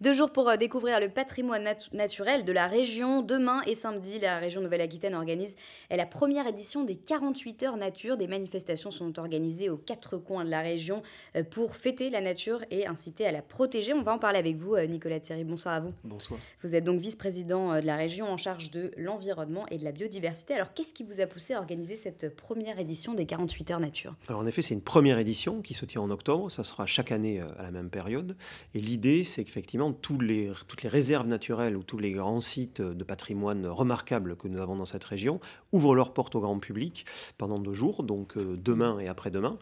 Deux jours pour euh, découvrir le patrimoine naturel de la région. Demain et samedi, la région Nouvelle-Aquitaine organise la première édition des 48 heures nature. Des manifestations sont organisées aux quatre coins de la région euh, pour fêter la nature et inciter à la protéger. On va en parler avec vous, euh, Nicolas Thierry. Bonsoir à vous. Bonsoir. Vous êtes donc vice-président de la région en charge de l'environnement et de la biodiversité. Alors, qu'est-ce qui vous a poussé à organiser cette première édition des 48 heures nature Alors, en effet, c'est une première édition qui se tient en octobre. Ça sera chaque année à la même période. Et l'idée, c'est qu'effectivement, toutes les réserves naturelles ou tous les grands sites de patrimoine remarquables que nous avons dans cette région ouvrent leurs portes au grand public pendant deux jours, donc euh, demain et après-demain.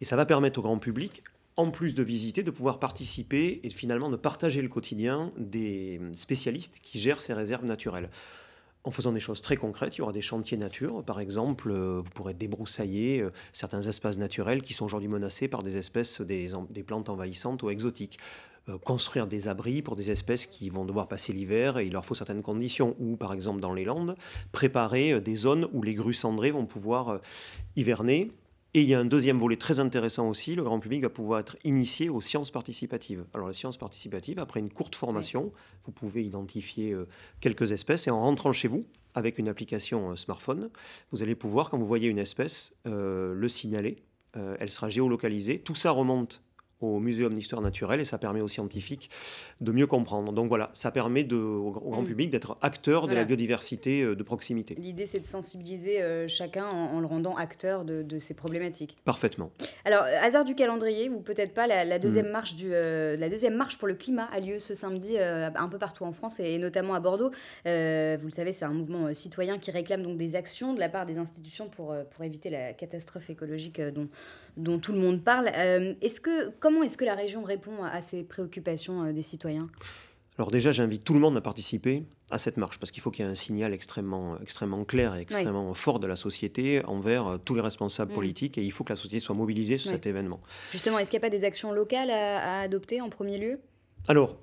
Et ça va permettre au grand public, en plus de visiter, de pouvoir participer et finalement de partager le quotidien des spécialistes qui gèrent ces réserves naturelles. En faisant des choses très concrètes, il y aura des chantiers nature. Par exemple, euh, vous pourrez débroussailler euh, certains espaces naturels qui sont aujourd'hui menacés par des espèces, des plantes envahissantes ou exotiques. Euh, construire des abris pour des espèces qui vont devoir passer l'hiver et il leur faut certaines conditions. Ou par exemple dans les Landes, préparer euh, des zones où les grues cendrées vont pouvoir euh, hiverner. Et il y a un deuxième volet très intéressant aussi, le grand public va pouvoir être initié aux sciences participatives. Alors les sciences participatives, après une courte formation, vous pouvez identifier quelques espèces et en rentrant chez vous avec une application smartphone, vous allez pouvoir, quand vous voyez une espèce, le signaler. elle sera géolocalisée. Tout ça remonte au Muséum d'histoire naturelle et ça permet aux scientifiques de mieux comprendre. Donc voilà, ça permet de, au grand mm. public d'être acteur de la biodiversité euh, de proximité. L'idée, c'est de sensibiliser euh, chacun en, le rendant acteur de, ces problématiques. Parfaitement. Alors, euh, hasard du calendrier, ou peut-être pas, la, mm. deuxième marche du, la deuxième marche pour le climat a lieu ce samedi un peu partout en France et, notamment à Bordeaux. vous le savez, c'est un mouvement citoyen qui réclame donc des actions de la part des institutions pour, pour éviter la catastrophe écologique dont, dont tout le monde parle. Est-ce que, comme comment est-ce que la région répond à ces préoccupations euh, des citoyens alors déjà, j'invite tout le monde à participer à cette marche, parce qu'il faut qu'il y ait un signal extrêmement, extrêmement clair et extrêmement fort de la société envers euh, tous les responsables mm. politiques, et il faut que la société soit mobilisée sur cet événement. Justement, est-ce qu'il n'y a pas des actions locales à, adopter en premier lieu Alors,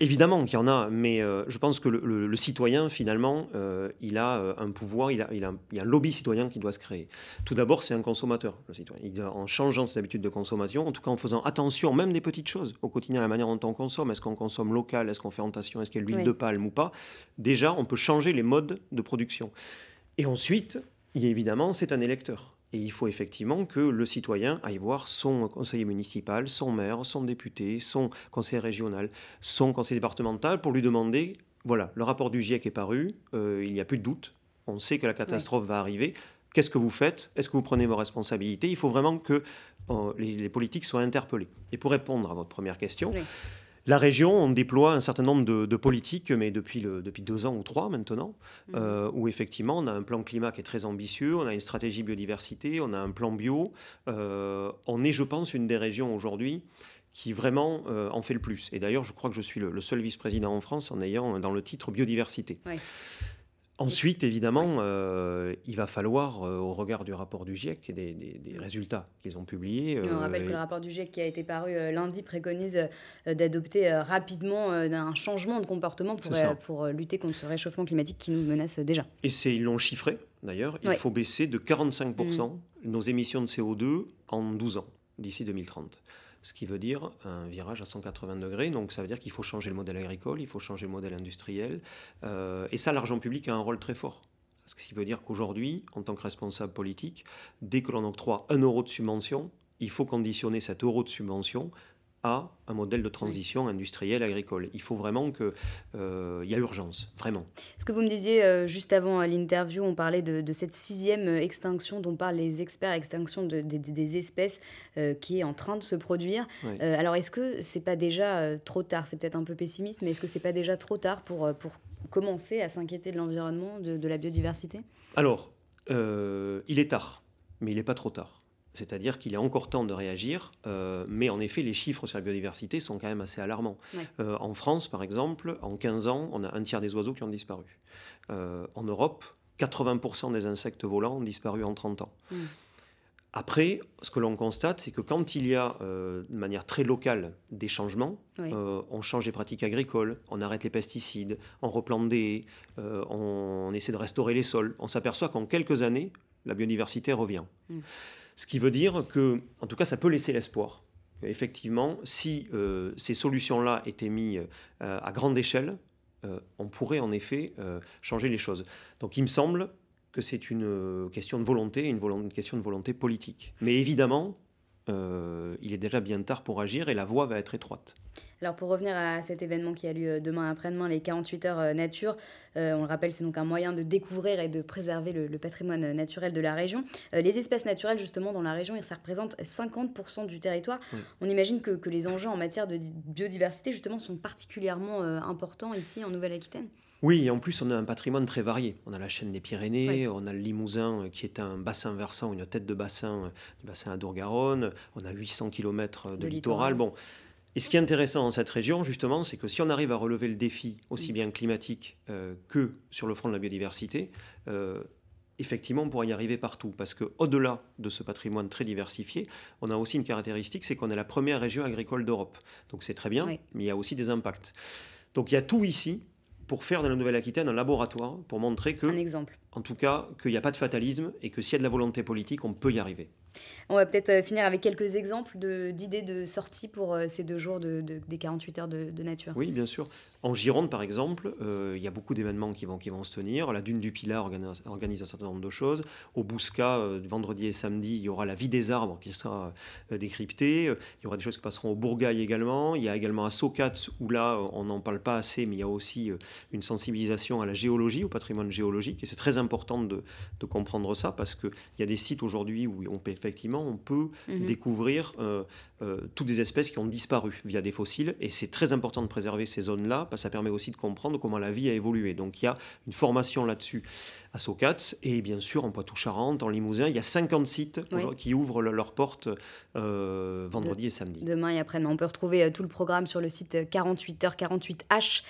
Évidemment qu'il y en a, mais euh, je pense que le, citoyen, finalement, euh, il a euh, un pouvoir, il, a, il, y a un lobby citoyen qui doit se créer. Tout d'abord, c'est un consommateur, le citoyen. en changeant ses habitudes de consommation, en tout cas en faisant attention, même des petites choses, au quotidien, à la manière dont on consomme, est-ce qu'on consomme local, est-ce qu'on fait attention, est-ce qu'il y a l'huile de palme ou pas, déjà, on peut changer les modes de production. Et ensuite, évidemment, c'est un électeur. Et il faut effectivement que le citoyen aille voir son conseiller municipal, son maire, son député, son conseiller régional, son conseiller départemental pour lui demander, voilà, le rapport du GIEC est paru, euh, il n'y a plus de doute, on sait que la catastrophe va arriver, qu'est-ce que vous faites Est-ce que vous prenez vos responsabilités Il faut vraiment que euh, les, politiques soient interpellées. Et pour répondre à votre première question, la région, on déploie un certain nombre de, politiques, mais depuis, depuis deux ans ou trois maintenant, mmh. euh, où effectivement on a un plan climat qui est très ambitieux, on a une stratégie biodiversité, on a un plan bio. Euh, on est, je pense, une des régions aujourd'hui qui vraiment euh, en fait le plus. Et d'ailleurs, je crois que je suis le, seul vice-président en France en ayant dans le titre biodiversité. Ensuite, évidemment, euh, il va falloir, euh, au regard du rapport du GIEC et des, résultats qu'ils ont publiés. on rappelle euh, que le rapport du GIEC qui a été paru lundi préconise d'adopter rapidement un changement de comportement pour, lutter contre ce réchauffement climatique qui nous menace déjà. Et ils l'ont chiffré, d'ailleurs, il faut baisser de 45% mm. nos émissions de CO2 en 12 ans, d'ici 2030 ce qui veut dire un virage à 180 degrés. Donc ça veut dire qu'il faut changer le modèle agricole, il faut changer le modèle industriel. Euh, et ça, l'argent public a un rôle très fort. Ce qui veut dire qu'aujourd'hui, en tant que responsable politique, dès que l'on octroie un euro de subvention, il faut conditionner cet euro de subvention à un modèle de transition industrielle agricole. Il faut vraiment qu'il euh, y a urgence, vraiment. Ce que vous me disiez euh, juste avant l'interview, on parlait de, cette sixième extinction dont parlent les experts, extinction des espèces euh, qui est en train de se produire. alors est-ce que c'est pas déjà trop tard C'est peut-être un peu pessimiste, mais est-ce que ce n'est pas déjà trop tard pour, pour commencer à s'inquiéter de l'environnement, de, la biodiversité Alors, il est tard, mais il n'est pas trop tard. C'est-à-dire qu'il est encore temps de réagir, euh, mais en effet, les chiffres sur la biodiversité sont quand même assez alarmants. Euh, en France, par exemple, en 15 ans, on a un tiers des oiseaux qui ont disparu. Euh, en Europe, 80% des insectes volants ont disparu en 30 ans. Mm. Après, ce que l'on constate, c'est que quand il y a, de manière très locale, des changements, on change les pratiques agricoles, on arrête les pesticides, on replante des on, essaie de restaurer les sols, on s'aperçoit qu'en quelques années, la biodiversité revient. Mm. Ce qui veut dire que, en tout cas, ça peut laisser l'espoir. Effectivement, si euh, ces solutions-là étaient mises euh, à grande échelle, euh, on pourrait en effet changer les choses. Donc il me semble que c'est une question de volonté, une question de volonté politique. Mais évidemment, euh, il est déjà bien tard pour agir et la voie va être étroite. Alors pour revenir à cet événement qui a lieu euh, demain après-demain, les 48 heures euh, nature, on le rappelle, c'est donc un moyen de découvrir et de préserver le, patrimoine naturel de la région. les espèces naturelles, justement, dans la région, ça représente 50% du territoire. On imagine que, que, les enjeux en matière de biodiversité, justement, sont particulièrement importants ici en Nouvelle-Aquitaine. Oui, en plus, on a un patrimoine très varié. On a la chaîne des Pyrénées, on a le Limousin, euh, qui est un bassin versant, une tête de bassin euh, du bassin à garonne on a 800 km euh, de, littoral. Bon. Et ce qui est intéressant dans cette région, justement, c'est que si on arrive à relever le défi, aussi bien climatique que sur le front de la biodiversité, effectivement, on pourra y arriver partout. Parce qu'au-delà de ce patrimoine très diversifié, on a aussi une caractéristique, c'est qu'on est la première région agricole d'Europe. Donc c'est très bien, mais il y a aussi des impacts. Donc il y a tout ici pour faire de la Nouvelle-Aquitaine un laboratoire, pour montrer que, exemple. en tout cas, qu'il n'y a pas de fatalisme et que s'il y a de la volonté politique, on peut y arriver. On va peut-être euh, finir avec quelques exemples d'idées de, sortie pour euh, ces deux jours de, des 48 heures de, nature. Oui, bien sûr. En Gironde, par exemple, euh, il y a beaucoup d'événements qui vont, qui vont se tenir. La Dune du Pilat organise, un certain nombre de choses. Au Bousca, vendredi et samedi, il y aura la vie des arbres qui sera décryptée. Il y aura des choses qui passeront au Bourgail également. Il y a également à Socats, où là, on n'en parle pas assez, mais il y a aussi une sensibilisation à la géologie, au patrimoine géologique. Et c'est très important de, comprendre ça, parce qu'il y a des sites aujourd'hui où on peut effectivement, on peut mhm. découvrir euh, euh, toutes des espèces qui ont disparu via des fossiles. Et c'est très important de préserver ces zones-là, parce ça permet aussi de comprendre comment la vie a évolué. Donc il y a une formation là-dessus à Socats, et bien sûr en Poitou-Charentes, en Limousin. Il y a 50 sites qui ouvrent leurs portes euh, vendredi et samedi. Demain et après-demain, on peut retrouver tout le programme sur le site 48h48h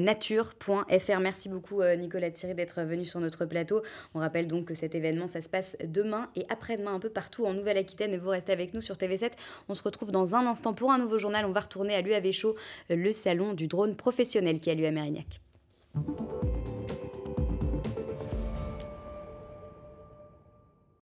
nature.fr. Merci beaucoup Nicolas Thierry d'être venu sur notre plateau. On rappelle donc que cet événement, ça se passe demain et après-demain un peu partout en Nouvelle-Aquitaine. vous restez avec nous sur TV7. On se retrouve dans un instant pour un nouveau journal. On va retourner à l'UAV Show, le salon du drone professionnel qui a lieu à Mérignac.